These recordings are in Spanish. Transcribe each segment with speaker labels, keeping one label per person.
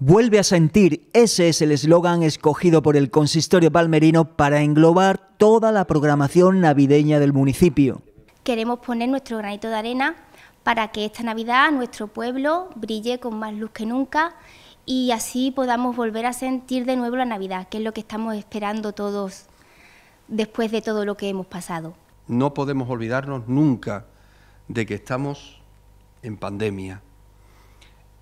Speaker 1: Vuelve a sentir, ese es el eslogan escogido por el consistorio palmerino para englobar toda la programación navideña del municipio.
Speaker 2: Queremos poner nuestro granito de arena para que esta Navidad nuestro pueblo brille con más luz que nunca y así podamos volver a sentir de nuevo la Navidad, que es lo que estamos esperando todos después de todo lo que hemos pasado.
Speaker 3: No podemos olvidarnos nunca de que estamos en pandemia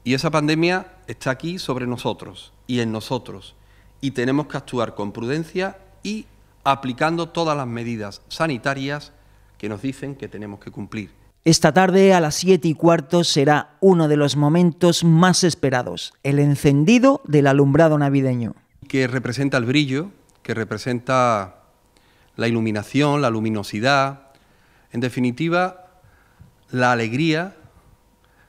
Speaker 3: y esa pandemia está aquí sobre nosotros y en nosotros. Y tenemos que actuar con prudencia y aplicando todas las medidas sanitarias que nos dicen que tenemos que cumplir.
Speaker 1: Esta tarde a las 7 y cuarto será uno de los momentos más esperados, el encendido del alumbrado navideño.
Speaker 3: Que representa el brillo, que representa la iluminación, la luminosidad, en definitiva, la alegría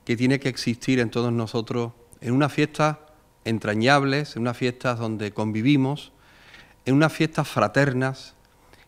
Speaker 3: que tiene que existir en todos nosotros en unas fiestas entrañables, en unas fiestas donde convivimos, en unas fiestas fraternas,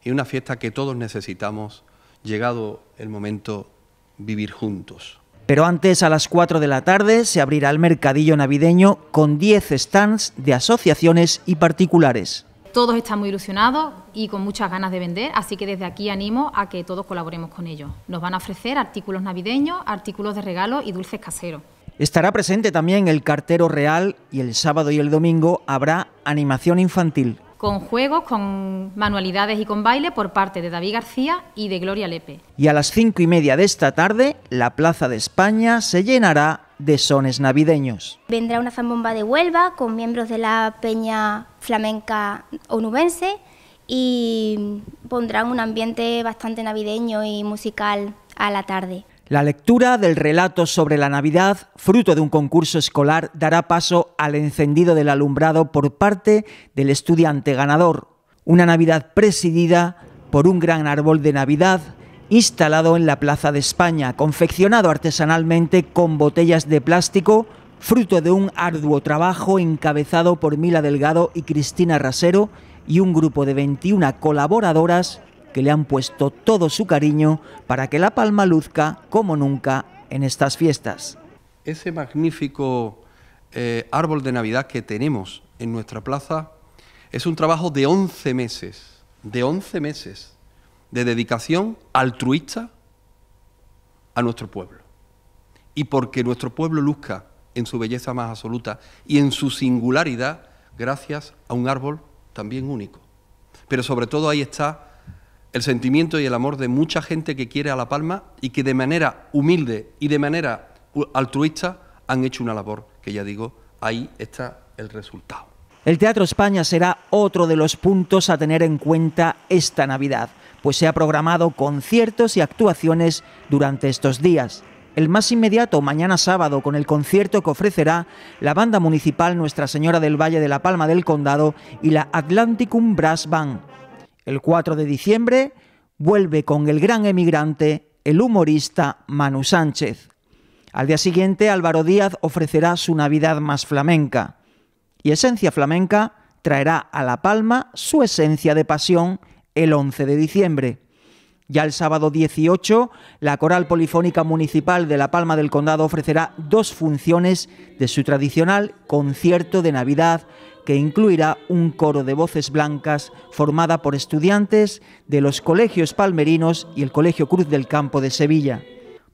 Speaker 3: en una fiesta que todos necesitamos, llegado el momento, vivir juntos.
Speaker 1: Pero antes, a las 4 de la tarde, se abrirá el mercadillo navideño con 10 stands de asociaciones y particulares.
Speaker 4: Todos están muy ilusionados y con muchas ganas de vender, así que desde aquí animo a que todos colaboremos con ellos. Nos van a ofrecer artículos navideños, artículos de regalo y dulces caseros.
Speaker 1: Estará presente también el cartero real y el sábado y el domingo habrá animación infantil.
Speaker 4: Con juegos, con manualidades y con baile por parte de David García y de Gloria Lepe.
Speaker 1: Y a las cinco y media de esta tarde, la Plaza de España se llenará de sones navideños.
Speaker 2: Vendrá una zambomba de Huelva con miembros de la peña flamenca onubense y pondrá un ambiente bastante navideño y musical a la tarde.
Speaker 1: La lectura del relato sobre la Navidad, fruto de un concurso escolar, dará paso al encendido del alumbrado por parte del estudiante ganador. Una Navidad presidida por un gran árbol de Navidad, instalado en la Plaza de España, confeccionado artesanalmente con botellas de plástico, fruto de un arduo trabajo encabezado por Mila Delgado y Cristina Rasero y un grupo de 21 colaboradoras que le han puesto todo su cariño para que La Palma luzca como nunca en estas fiestas.
Speaker 3: Ese magnífico eh, árbol de Navidad que tenemos en nuestra plaza es un trabajo de 11 meses, de 11 meses de dedicación altruista a nuestro pueblo. Y porque nuestro pueblo luzca en su belleza más absoluta y en su singularidad gracias a un árbol también único. Pero sobre todo ahí está el sentimiento y el amor de mucha gente que quiere a La Palma y que de manera humilde y de manera altruista han hecho una labor que ya digo, ahí está el resultado.
Speaker 1: El Teatro España será otro de los puntos a tener en cuenta esta Navidad pues se ha programado conciertos y actuaciones durante estos días. El más inmediato, mañana sábado, con el concierto que ofrecerá la banda municipal Nuestra Señora del Valle de la Palma del Condado y la Atlanticum Brass Band. El 4 de diciembre vuelve con el gran emigrante, el humorista Manu Sánchez. Al día siguiente, Álvaro Díaz ofrecerá su Navidad más flamenca. Y Esencia Flamenca traerá a La Palma su esencia de pasión el 11 de diciembre. Ya el sábado 18, la Coral Polifónica Municipal de La Palma del Condado ofrecerá dos funciones de su tradicional concierto de Navidad que incluirá un coro de voces blancas formada por estudiantes de los colegios palmerinos y el Colegio Cruz del Campo de Sevilla.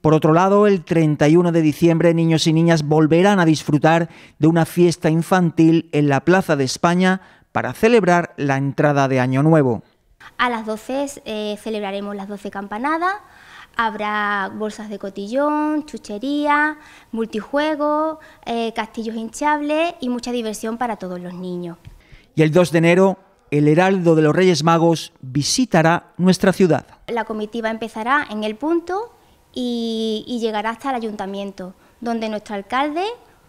Speaker 1: Por otro lado, el 31 de diciembre niños y niñas volverán a disfrutar de una fiesta infantil en la Plaza de España para celebrar la entrada de Año Nuevo.
Speaker 2: A las 12 eh, celebraremos las 12 campanadas, habrá bolsas de cotillón, chuchería, multijuegos, eh, castillos hinchables y mucha diversión para todos los niños.
Speaker 1: Y el 2 de enero, el Heraldo de los Reyes Magos visitará nuestra ciudad.
Speaker 2: La comitiva empezará en el punto y, y llegará hasta el ayuntamiento, donde nuestro alcalde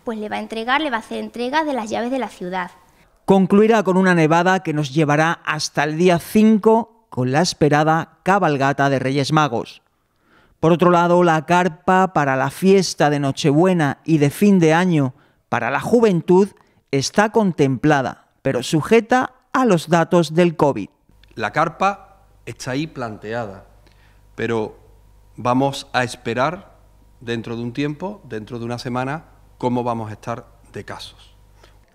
Speaker 2: pues, le va a entregar, le va a hacer entrega de las llaves de la ciudad
Speaker 1: concluirá con una nevada que nos llevará hasta el día 5 con la esperada cabalgata de Reyes Magos. Por otro lado, la carpa para la fiesta de Nochebuena y de fin de año para la juventud está contemplada, pero sujeta a los datos del COVID.
Speaker 3: La carpa está ahí planteada, pero vamos a esperar dentro de un tiempo, dentro de una semana, cómo vamos a estar de casos.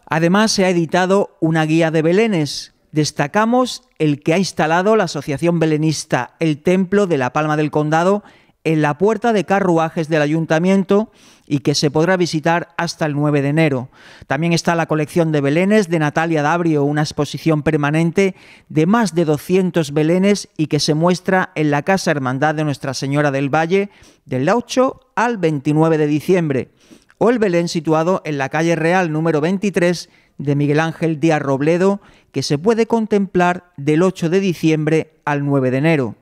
Speaker 1: Además, se ha editado una guía de Belenes. Destacamos el que ha instalado la Asociación Belenista El Templo de la Palma del Condado en la puerta de carruajes del ayuntamiento y que se podrá visitar hasta el 9 de enero. También está la colección de belenes de Natalia Dabrio, una exposición permanente de más de 200 belenes y que se muestra en la Casa Hermandad de Nuestra Señora del Valle del 8 al 29 de diciembre o el Belén situado en la calle Real número 23 de Miguel Ángel Díaz Robledo, que se puede contemplar del 8 de diciembre al 9 de enero.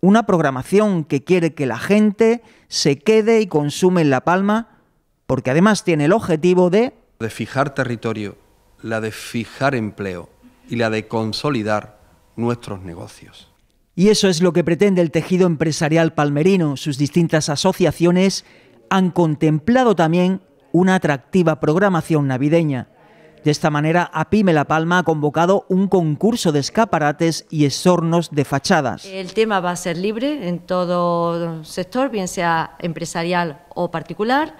Speaker 1: Una programación que quiere que la gente se quede y consume en La Palma, porque además tiene el objetivo de...
Speaker 3: De fijar territorio, la de fijar empleo y la de consolidar nuestros negocios.
Speaker 1: Y eso es lo que pretende el tejido empresarial palmerino, sus distintas asociaciones han contemplado también una atractiva programación navideña. De esta manera, APIME La Palma ha convocado un concurso de escaparates y esornos de fachadas.
Speaker 5: El tema va a ser libre en todo sector, bien sea empresarial o particular,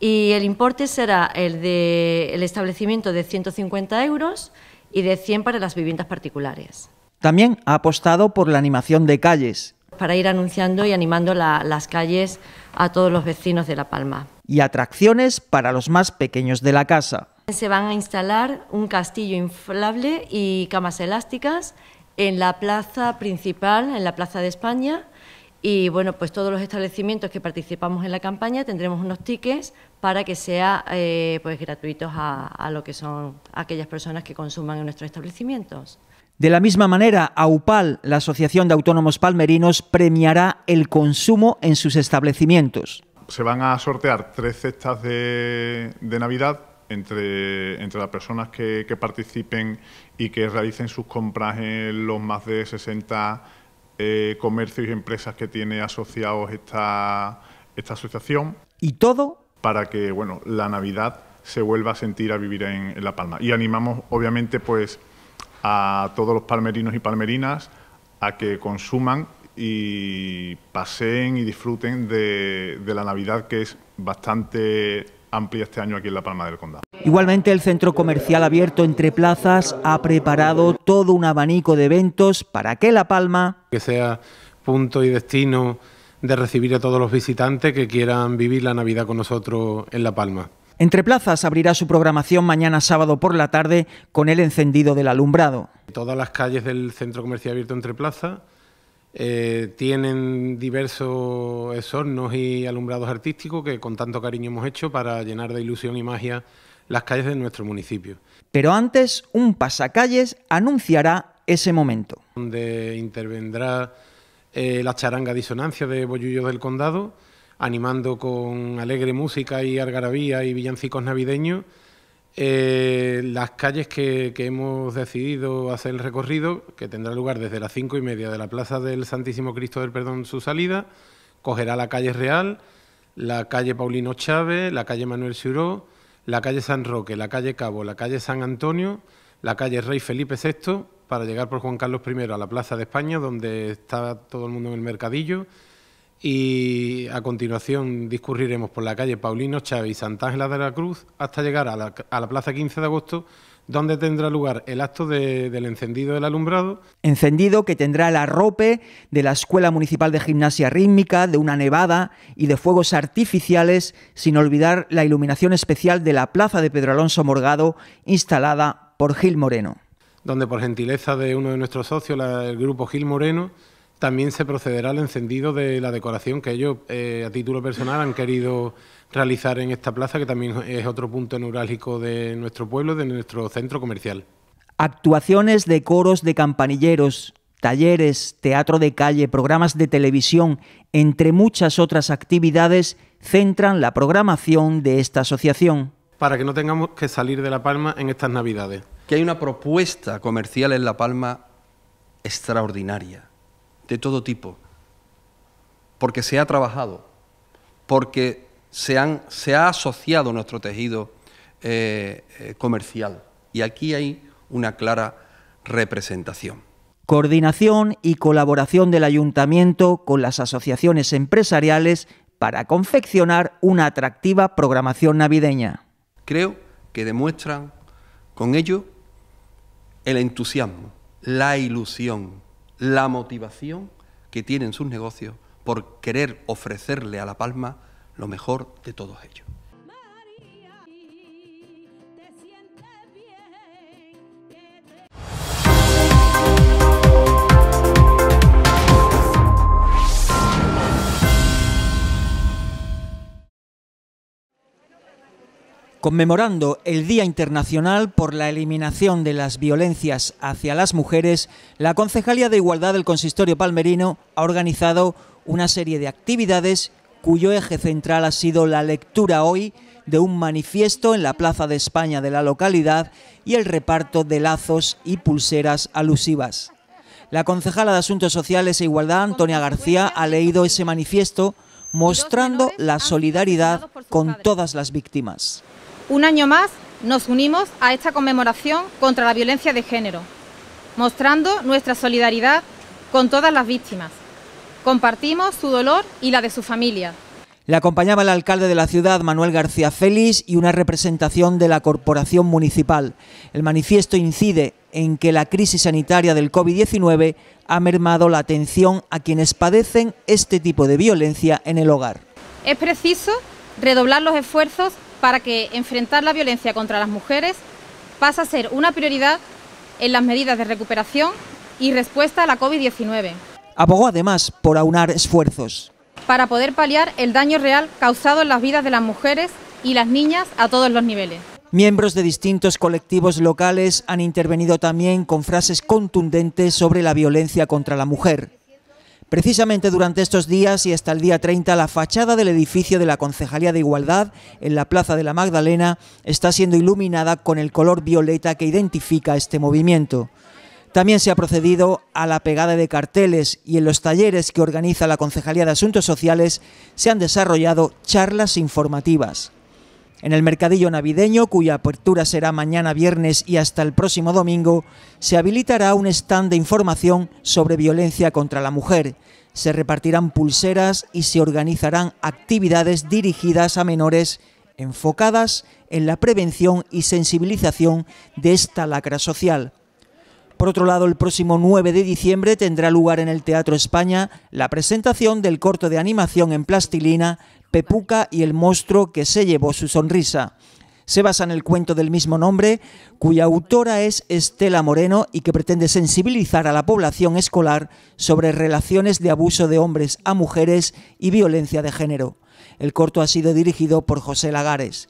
Speaker 5: y el importe será el del el establecimiento de 150 euros y de 100 para las viviendas particulares.
Speaker 1: También ha apostado por la animación de calles.
Speaker 5: Para ir anunciando y animando las calles a todos los vecinos de La Palma.
Speaker 1: Y atracciones para los más pequeños de la casa.
Speaker 5: Se van a instalar un castillo inflable y camas elásticas en la plaza principal, en la Plaza de España. Y bueno, pues todos los establecimientos que participamos en la campaña tendremos unos tickets para que sea eh, pues gratuitos a, a lo que son aquellas personas que consuman en nuestros
Speaker 6: establecimientos.
Speaker 1: De la misma manera, AUPAL, la Asociación de Autónomos Palmerinos, premiará el consumo en sus establecimientos.
Speaker 6: Se van a sortear tres cestas de, Navidad entre, entre, las personas que, participen y que realicen sus compras en los más de 60 eh, comercios y empresas que tiene asociados esta, esta asociación.
Speaker 1: ¿Y todo?
Speaker 6: Para que bueno, la Navidad se vuelva a sentir a vivir en La Palma. Y animamos, obviamente, pues a todos los palmerinos y palmerinas a que consuman y paseen y disfruten de, de la Navidad que es bastante amplia este año aquí en La Palma del Condado.
Speaker 1: Igualmente, el centro comercial abierto entre plazas ha preparado todo un abanico de eventos para que La Palma...
Speaker 6: Que sea punto y destino de recibir a todos los visitantes que quieran vivir la Navidad con nosotros en La Palma.
Speaker 1: Entreplazas abrirá su programación mañana sábado por la tarde con el encendido del alumbrado.
Speaker 6: Todas las calles del centro comercial abierto Entre eh, tienen diversos esornos y alumbrados artísticos que con tanto cariño hemos hecho para llenar de ilusión y magia las calles de nuestro municipio. Pero antes, un pasacalles anunciará ese momento. Donde intervendrá eh, la charanga disonancia de Bollullo del Condado animando con alegre música y algarabía y villancicos navideños. Eh, las calles que, hemos decidido hacer el recorrido, que tendrá lugar desde las cinco y media de la Plaza del Santísimo Cristo del Perdón su salida, cogerá la calle Real, la calle Paulino Chávez, la calle Manuel Siuró, la calle San Roque, la calle Cabo, la calle San Antonio, la calle Rey Felipe VI, para llegar por Juan Carlos I a la Plaza de España, donde está todo el mundo en el mercadillo, y a continuación discurriremos por la calle Paulino Chávez y Santángela de la Cruz hasta llegar a la, Plaza 15 de agosto, donde tendrá lugar el acto del encendido del alumbrado.
Speaker 1: Encendido que tendrá el arrope de la Escuela Municipal de Gimnasia Rítmica, de una nevada y de fuegos artificiales, sin olvidar la iluminación especial de la Plaza de Pedro Alonso Morgado, instalada por Gil Moreno.
Speaker 6: Donde por gentileza de uno de nuestros socios, el Grupo Gil Moreno, también se procederá al encendido de la decoración que ellos, eh, a título personal, han querido realizar en esta plaza, que también es otro punto neurálgico de nuestro pueblo, de nuestro centro comercial.
Speaker 1: Actuaciones de coros de campanilleros, talleres, teatro de calle, programas de televisión, entre muchas otras actividades, centran la programación de esta asociación.
Speaker 6: Para que no tengamos que salir de La Palma en estas Navidades. Que hay una propuesta
Speaker 3: comercial en La Palma extraordinaria de todo tipo, porque se ha trabajado, porque se, se ha asociado nuestro tejido eh, eh, comercial. Y aquí hay una clara representación.
Speaker 1: Coordinación y colaboración del ayuntamiento con las asociaciones empresariales para confeccionar una atractiva programación
Speaker 3: navideña. Creo que demuestran con ello el entusiasmo, la ilusión, la motivación que tienen sus negocios por querer ofrecerle a La Palma lo mejor de todos ellos.
Speaker 1: Conmemorando el Día Internacional por la Eliminación de las Violencias hacia las Mujeres, la Concejalía de Igualdad del Consistorio Palmerino ha organizado una serie de actividades cuyo eje central ha sido la lectura hoy de un manifiesto en la Plaza de España de la localidad y el reparto de lazos y pulseras alusivas. La concejala de Asuntos Sociales e Igualdad, Antonia García, ha leído ese manifiesto mostrando la solidaridad con todas las víctimas.
Speaker 4: Un año más nos unimos a esta conmemoración contra la violencia de género, mostrando nuestra solidaridad con todas las víctimas. Compartimos su dolor y la de su familia.
Speaker 1: Le acompañaba el alcalde de la ciudad, Manuel García Félix, y una representación de la Corporación Municipal. El manifiesto incide en que la crisis sanitaria del COVID-19 ha mermado la atención a quienes padecen este tipo de violencia en el hogar.
Speaker 4: Es preciso redoblar los esfuerzos para que enfrentar la violencia contra las mujeres pasa a ser una prioridad en las medidas de recuperación y respuesta a la COVID-19.
Speaker 1: Abogó además por aunar esfuerzos.
Speaker 4: Para poder paliar el daño real causado en las vidas de las mujeres y las niñas a todos los niveles.
Speaker 1: Miembros de distintos colectivos locales han intervenido también con frases contundentes sobre la violencia contra la mujer. Precisamente durante estos días y hasta el día 30, la fachada del edificio de la Concejalía de Igualdad en la Plaza de la Magdalena está siendo iluminada con el color violeta que identifica este movimiento. También se ha procedido a la pegada de carteles y en los talleres que organiza la Concejalía de Asuntos Sociales se han desarrollado charlas informativas. En el mercadillo navideño, cuya apertura será mañana viernes y hasta el próximo domingo, se habilitará un stand de información sobre violencia contra la mujer. Se repartirán pulseras y se organizarán actividades dirigidas a menores enfocadas en la prevención y sensibilización de esta lacra social. Por otro lado, el próximo 9 de diciembre tendrá lugar en el Teatro España la presentación del corto de animación en plastilina Pepuca y el monstruo que se llevó su sonrisa. Se basa en el cuento del mismo nombre, cuya autora es Estela Moreno y que pretende sensibilizar a la población escolar sobre relaciones de abuso de hombres a mujeres y violencia de género. El corto ha sido dirigido por José Lagares.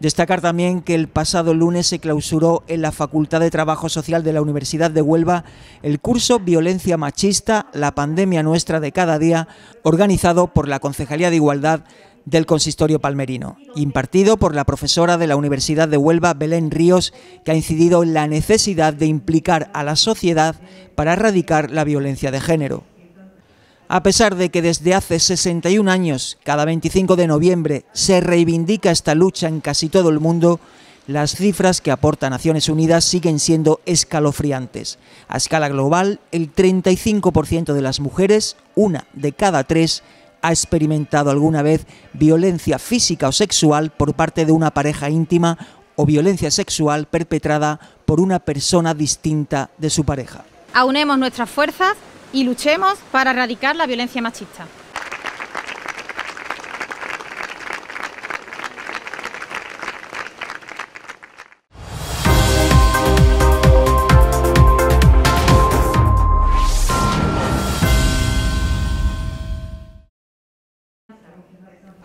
Speaker 1: Destacar también que el pasado lunes se clausuró en la Facultad de Trabajo Social de la Universidad de Huelva el curso Violencia Machista, la pandemia nuestra de cada día, organizado por la Concejalía de Igualdad del Consistorio Palmerino, impartido por la profesora de la Universidad de Huelva, Belén Ríos, que ha incidido en la necesidad de implicar a la sociedad para erradicar la violencia de género. A pesar de que desde hace 61 años, cada 25 de noviembre, se reivindica esta lucha en casi todo el mundo, las cifras que aporta Naciones Unidas siguen siendo escalofriantes. A escala global, el 35% de las mujeres, una de cada tres, ha experimentado alguna vez violencia física o sexual por parte de una pareja íntima o violencia sexual perpetrada por una persona distinta de su pareja.
Speaker 4: Aunemos nuestras fuerzas y luchemos para erradicar la violencia machista.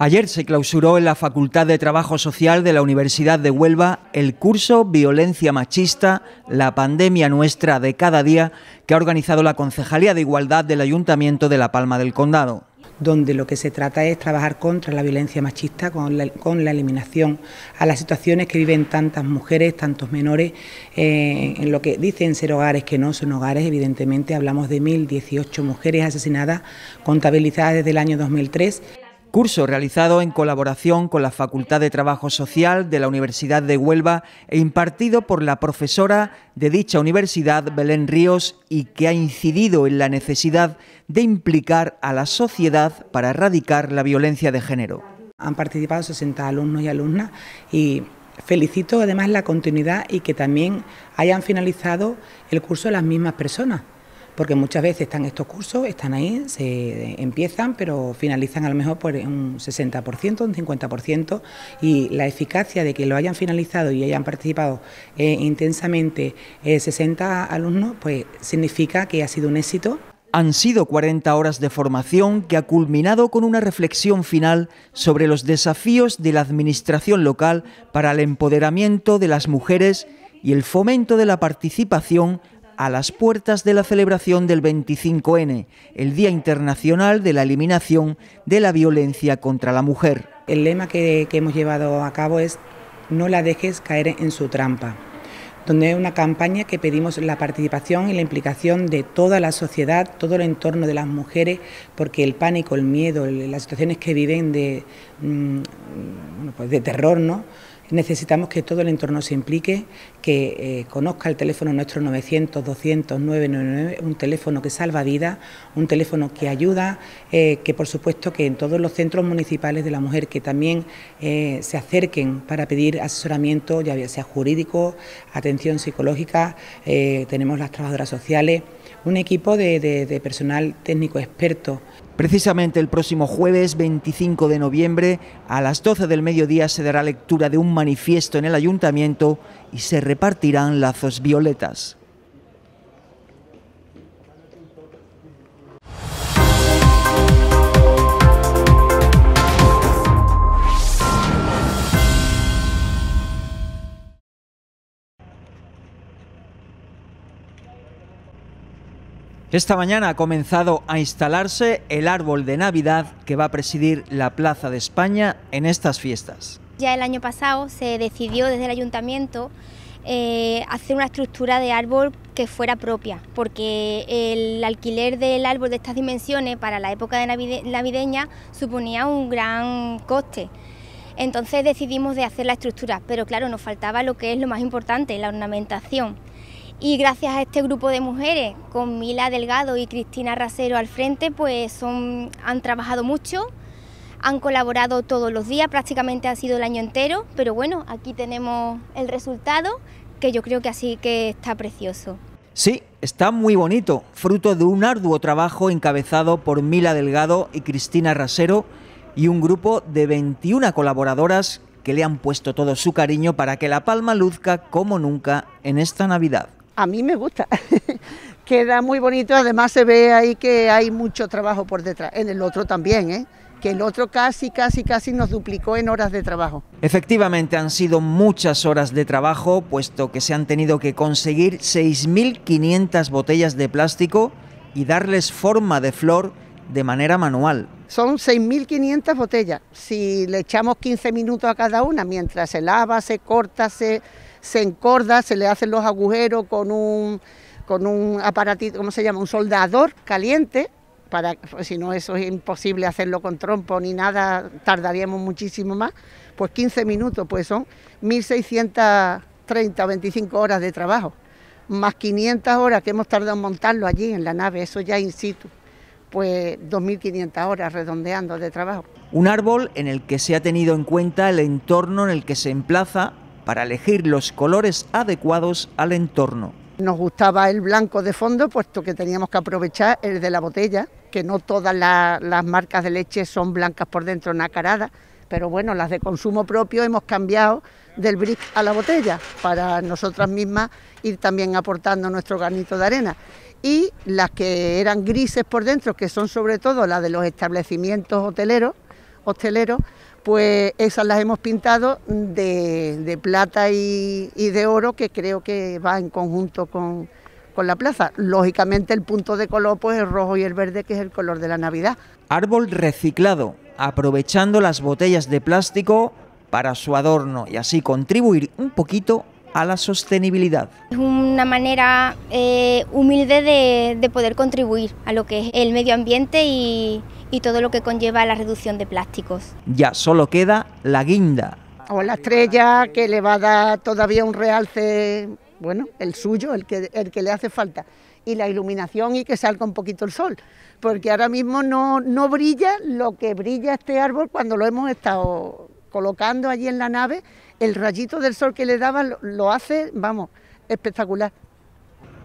Speaker 1: Ayer se clausuró en la Facultad de Trabajo Social de la Universidad de Huelva el curso Violencia Machista, la pandemia nuestra de cada día, que ha organizado la Concejalía de Igualdad del Ayuntamiento de La Palma del Condado
Speaker 7: donde lo que se trata es trabajar contra la violencia machista con la, eliminación a las situaciones que viven tantas mujeres, tantos menores, eh, en lo que dicen ser hogares que no son hogares, evidentemente hablamos de 1.018 mujeres asesinadas contabilizadas
Speaker 1: desde el año 2003 curso realizado en colaboración con la Facultad de Trabajo Social de la Universidad de Huelva e impartido por la profesora de dicha universidad, Belén Ríos, y que ha incidido en la necesidad de implicar a la sociedad para erradicar la violencia de género. Han participado 60 alumnos y
Speaker 7: alumnas y felicito además la continuidad y que también hayan finalizado el curso las mismas personas porque muchas veces están estos cursos, están ahí, se empiezan, pero finalizan a lo mejor por un 60%, un 50%, y la eficacia de que lo hayan finalizado y hayan participado eh, intensamente 60 eh,
Speaker 1: alumnos, pues significa que ha sido un éxito. Han sido 40 horas de formación que ha culminado con una reflexión final sobre los desafíos de la administración local para el empoderamiento de las mujeres y el fomento de la participación a las puertas de la celebración del 25N, el Día Internacional de la Eliminación de la Violencia contra la Mujer. El lema que, hemos llevado a cabo es
Speaker 7: No la dejes caer en su trampa donde es una campaña que pedimos la participación y la implicación de toda la sociedad, todo el entorno de las mujeres, porque el pánico, el miedo, las situaciones que viven de, mm, bueno, pues de terror, ¿no? Necesitamos que todo el entorno se implique, que eh, conozca el teléfono nuestro 900 200 999, un teléfono que salva vidas, un teléfono que ayuda, eh, que por supuesto que en todos los centros municipales de la mujer que también eh, se acerquen para pedir asesoramiento, ya sea jurídico, atención psicológica, tenemos
Speaker 1: las trabajadoras sociales, un equipo de personal técnico experto. Precisamente el próximo jueves 25 de noviembre a las 12 del mediodía se dará lectura de un manifiesto en el ayuntamiento y se repartirán lazos violetas. Esta mañana ha comenzado a instalarse el árbol de Navidad que va a presidir la Plaza de España en estas fiestas.
Speaker 2: Ya el año pasado se decidió desde el ayuntamiento eh, hacer una estructura de árbol que fuera propia, porque el alquiler del árbol de estas dimensiones para la época de navideña suponía un gran coste. Entonces decidimos de hacer la estructura, pero claro, nos faltaba lo que es lo más importante, la ornamentación. Y gracias a este grupo de mujeres, con Mila Delgado y Cristina Rasero al frente, pues son, han trabajado mucho, han colaborado todos los días, prácticamente ha sido el año entero, pero bueno, aquí tenemos el resultado, que yo creo que así que está precioso.
Speaker 1: Sí, está muy bonito, fruto de un arduo trabajo encabezado por Mila Delgado y Cristina Rasero y un grupo de 21 colaboradoras que le han puesto todo su cariño para que La Palma luzca como nunca en esta Navidad
Speaker 8: a mí me gusta. Queda muy bonito, además se ve ahí que hay mucho trabajo por detrás, en el otro también, ¿eh? que el otro casi, casi, casi nos duplicó en horas de trabajo.
Speaker 1: Efectivamente, han sido muchas horas de trabajo, puesto que se han tenido que conseguir 6.500 botellas de plástico y darles forma de flor de manera manual.
Speaker 8: Son 6.500 botellas. Si le echamos 15 minutos a cada una, mientras se lava, se corta, se se encorda, se le hacen los agujeros con un, con un aparatito, ¿cómo se llama? Un soldador caliente, para, pues, si no eso es imposible hacerlo con trompo ni nada, tardaríamos muchísimo más, pues 15 minutos, pues son 1.630 o 25 horas de trabajo, más 500 horas que hemos tardado en montarlo allí en la nave, eso ya in situ, pues 2.500 horas redondeando de trabajo.
Speaker 1: Un árbol en el que se ha tenido en cuenta el entorno en el que se emplaza para elegir los colores adecuados al entorno.
Speaker 8: Nos gustaba el blanco de fondo, puesto que teníamos que aprovechar el de la botella, que no todas las marcas de leche son blancas por dentro, nacaradas, pero bueno, las de consumo propio hemos cambiado del brick a la botella, para nosotras mismas ir también aportando nuestro granito de arena. Y las que eran grises por dentro, que son sobre todo las de los establecimientos hoteleros, hosteleros, pues esas las hemos pintado de, plata y, de oro, que creo que va en conjunto con, la plaza. Lógicamente el punto de color pues el rojo y el verde, que es el color de la Navidad. Árbol
Speaker 1: reciclado, aprovechando las botellas de plástico para su adorno y así contribuir un poquito a la sostenibilidad.
Speaker 2: Es una manera eh, humilde de, poder contribuir a lo que es el medio ambiente y, todo lo que conlleva la reducción de plásticos.
Speaker 1: Ya solo queda la guinda.
Speaker 2: O la estrella
Speaker 8: que le va a dar todavía un realce, bueno, el suyo, el que, el que le hace falta y la iluminación y que salga un poquito el sol, porque ahora mismo no, no, brilla lo que brilla este árbol cuando lo hemos estado colocando allí en la nave el rayito del sol que le daba lo, hace, vamos, espectacular.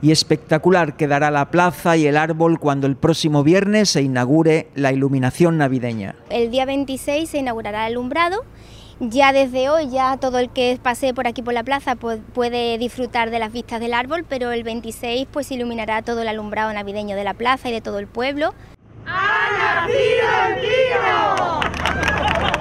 Speaker 1: Y espectacular quedará la plaza y el árbol cuando el próximo viernes se inaugure la iluminación navideña.
Speaker 2: El día 26 se inaugurará el alumbrado ya desde hoy, ya todo el que pase por aquí por la plaza pues, puede disfrutar de las vistas del árbol, pero el 26 pues iluminará todo el alumbrado navideño de la plaza y de todo el pueblo. ¡Ha nacido
Speaker 7: el tío!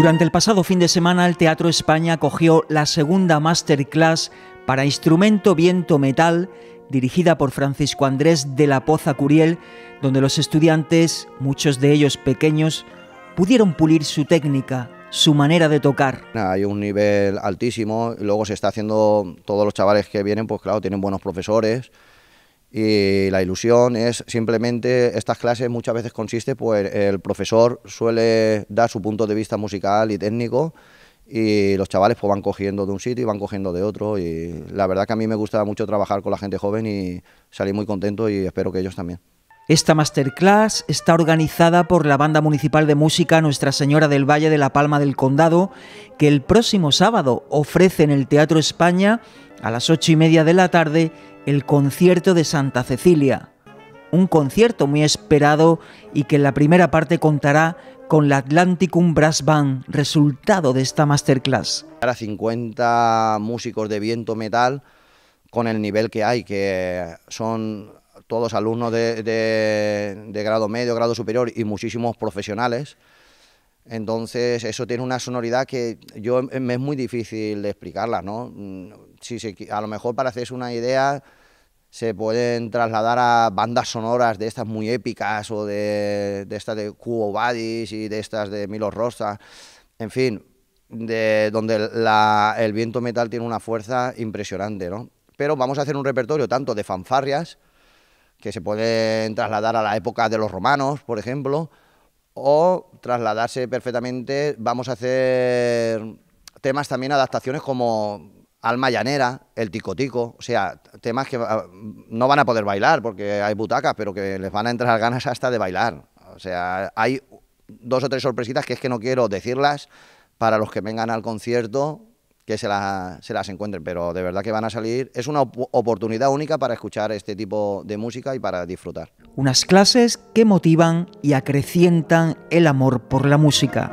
Speaker 1: Durante el pasado fin de semana el Teatro España cogió la segunda masterclass para instrumento viento metal dirigida por Francisco Andrés de la Poza Curiel, donde los estudiantes, muchos de ellos pequeños,
Speaker 9: pudieron pulir
Speaker 1: su técnica,
Speaker 9: su manera de tocar. Hay un nivel altísimo, luego se está haciendo, todos los chavales que vienen, pues claro, tienen buenos profesores, y la ilusión es simplemente estas clases muchas veces consiste pues el profesor suele dar su punto de vista musical y técnico y los chavales pues van cogiendo de un sitio y van cogiendo de otro y la verdad que a mí me gusta mucho trabajar con la gente joven y salí muy contento y espero que ellos también.
Speaker 1: Esta masterclass está organizada por la Banda Municipal de Música Nuestra Señora del Valle de la Palma del Condado, que el próximo sábado ofrece en el Teatro España, a las ocho y media de la tarde, el concierto de Santa Cecilia. Un concierto muy esperado y que en la primera parte contará con la Atlanticum Brass Band, resultado de esta masterclass.
Speaker 9: Para 50 músicos de viento metal con el nivel que hay, que son todos alumnos de, grado medio, grado superior y muchísimos profesionales. Entonces, eso tiene una sonoridad que yo em, em, me es muy difícil de explicarla, ¿no? Mm, si a lo mejor para hacerse una idea se pueden trasladar a bandas sonoras de estas muy épicas o de, de estas de Cubo Badis y de estas de Milo Rosa, en fin, de donde el viento metal tiene una fuerza impresionante, ¿no? Pero vamos a hacer un repertorio tanto de fanfarrias, que se pueden trasladar a la época de los romanos, por ejemplo, o trasladarse perfectamente, vamos a hacer temas también, adaptaciones como Alma Llanera, El Ticotico, o sea, temas que ah, no van a poder bailar porque hay butacas, pero que les van a entrar ganas hasta de bailar. O sea, hay dos o tres sorpresitas que es que no quiero decirlas para los que vengan al concierto que se, las encuentren, pero de verdad que van a salir. Es una oportunidad única para escuchar este tipo de música y para disfrutar.
Speaker 1: Unas clases que motivan y acrecientan el amor por la música.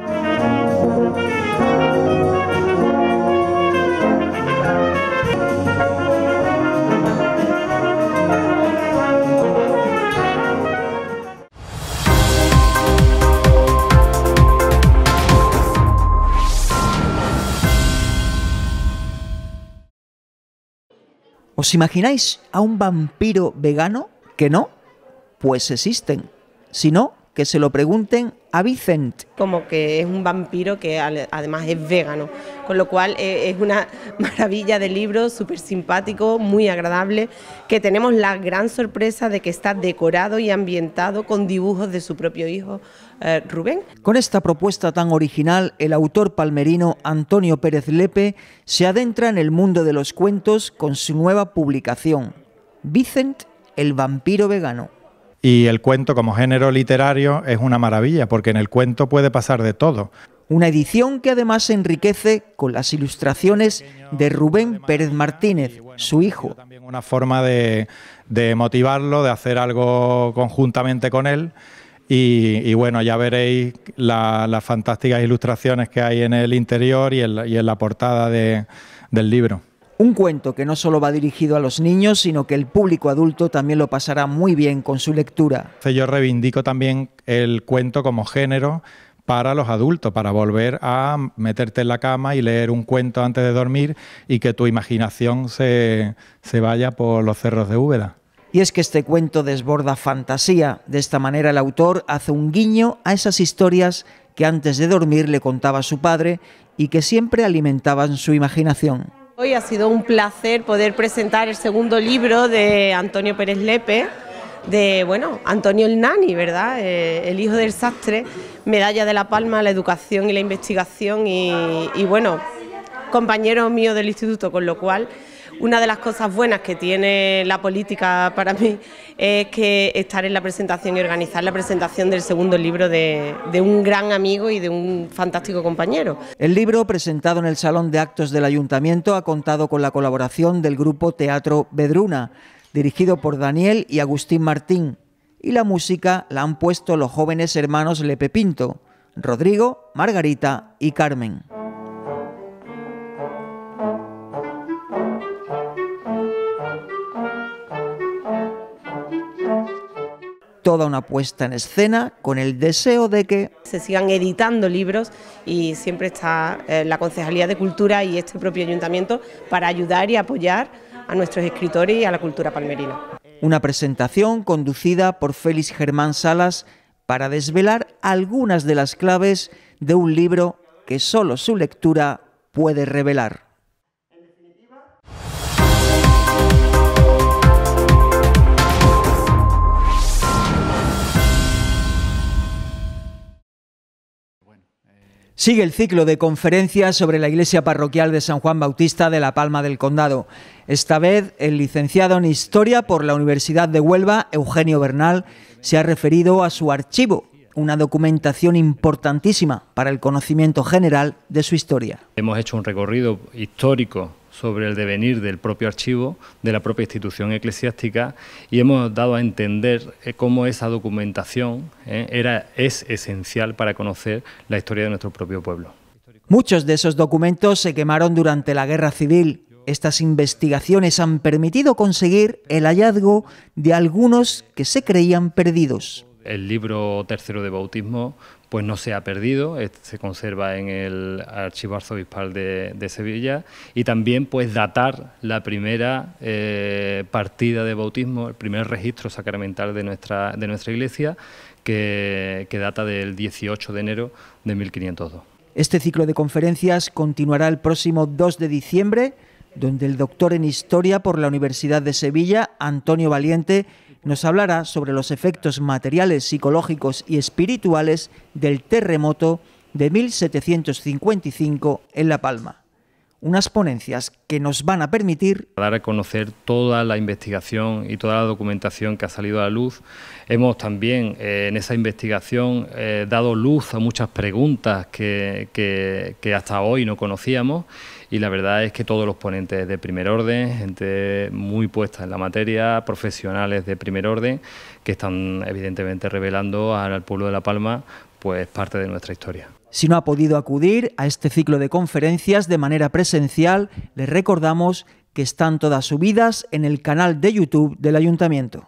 Speaker 1: ¿Os imagináis a un vampiro vegano? Que no, pues existen. Si no, que se lo pregunten a Vicent.
Speaker 5: Como que es un vampiro que además es vegano, con lo cual eh, es una maravilla de libro, súper simpático, muy agradable, que tenemos la gran sorpresa de que está decorado y ambientado con dibujos de su propio hijo eh, Rubén.
Speaker 1: Con esta propuesta tan original, el autor palmerino Antonio Pérez Lepe se adentra en el mundo de los cuentos con su nueva publicación, Vicent el vampiro vegano.
Speaker 10: Y el cuento como género literario es una maravilla, porque en el cuento
Speaker 1: puede pasar de todo. Una edición que además se enriquece con las ilustraciones de Rubén Pérez Martínez, su hijo. También
Speaker 10: una forma de, motivarlo, de hacer algo conjuntamente con él. Y, bueno, ya veréis las fantásticas ilustraciones que hay en el interior y en la, portada del libro.
Speaker 1: Un cuento que no solo va dirigido a los niños, sino que el público adulto también lo pasará muy bien con su lectura.
Speaker 10: Yo reivindico también el cuento como género
Speaker 1: para los adultos, para volver a meterte en la cama y leer un cuento antes de dormir
Speaker 10: y que tu imaginación se, vaya por los cerros de Úbeda.
Speaker 1: Y es que este cuento desborda fantasía. De esta manera el autor hace un guiño a esas historias que antes de dormir le contaba su padre y que siempre alimentaban su imaginación.
Speaker 5: Hoy ha sido un placer poder presentar el segundo libro de Antonio Pérez Lepe, de bueno, Antonio El Nani, ¿verdad? Eh, el hijo del sastre, medalla de la palma, la educación y la investigación y bueno, compañero mío del instituto, con lo cual una de las cosas buenas que tiene la política para mí es que estar en la presentación y organizar la presentación del segundo libro de, un gran amigo y de un fantástico compañero.
Speaker 1: El libro, presentado en el Salón de Actos del Ayuntamiento, ha contado con la colaboración del grupo Teatro Bedruna, dirigido por Daniel y Agustín Martín, y la música la han puesto los jóvenes hermanos Lepe Pinto, Rodrigo, Margarita y Carmen. toda una puesta en escena con el deseo de que...
Speaker 5: Se sigan editando libros y siempre está eh, la Concejalía de Cultura y este propio ayuntamiento para ayudar y apoyar a nuestros escritores y a la cultura palmerina.
Speaker 1: Una presentación conducida por Félix Germán Salas para desvelar algunas de las claves de un libro que solo su lectura puede revelar. Sigue el ciclo de conferencias sobre la Iglesia Parroquial de San Juan Bautista de La Palma del Condado. Esta vez, el licenciado en Historia por la Universidad de Huelva, Eugenio Bernal, se ha referido a su archivo, una documentación importantísima para el conocimiento general de su historia.
Speaker 10: Hemos hecho un recorrido histórico sobre el devenir del propio archivo, de la propia institución eclesiástica, y hemos dado a entender eh, cómo esa documentación eh, era, es esencial para conocer la historia de nuestro propio pueblo.
Speaker 1: Muchos de esos documentos se quemaron durante la Guerra Civil. Estas investigaciones han permitido conseguir el hallazgo de algunos que se creían perdidos
Speaker 10: el libro tercero de bautismo pues no se ha perdido, se conserva en el Archivo Arzobispal de, Sevilla y también pues datar la primera eh, partida de bautismo, el primer registro sacramental de nuestra, de nuestra iglesia que, que data del 18 de enero de 1502.
Speaker 1: Este ciclo de conferencias continuará el próximo 2 de diciembre, donde el doctor en Historia por la Universidad de Sevilla, Antonio Valiente, nos hablará sobre los efectos materiales, psicológicos y espirituales del terremoto de 1755 en La Palma. Unas ponencias que nos van a permitir
Speaker 10: dar a conocer toda la investigación y toda la documentación que ha salido a la luz. Hemos también eh, en esa investigación eh, dado luz a muchas preguntas que hasta hoy no conocíamos y la verdad es que todos los ponentes de primer orden, gente muy puesta en la materia, profesionales de primer orden, que están evidentemente revelando al pueblo de La Palma pues parte de nuestra historia.
Speaker 1: Si no ha podido acudir a este ciclo de conferencias de manera presencial, le recordamos que están todas subidas en el canal de YouTube del Ayuntamiento.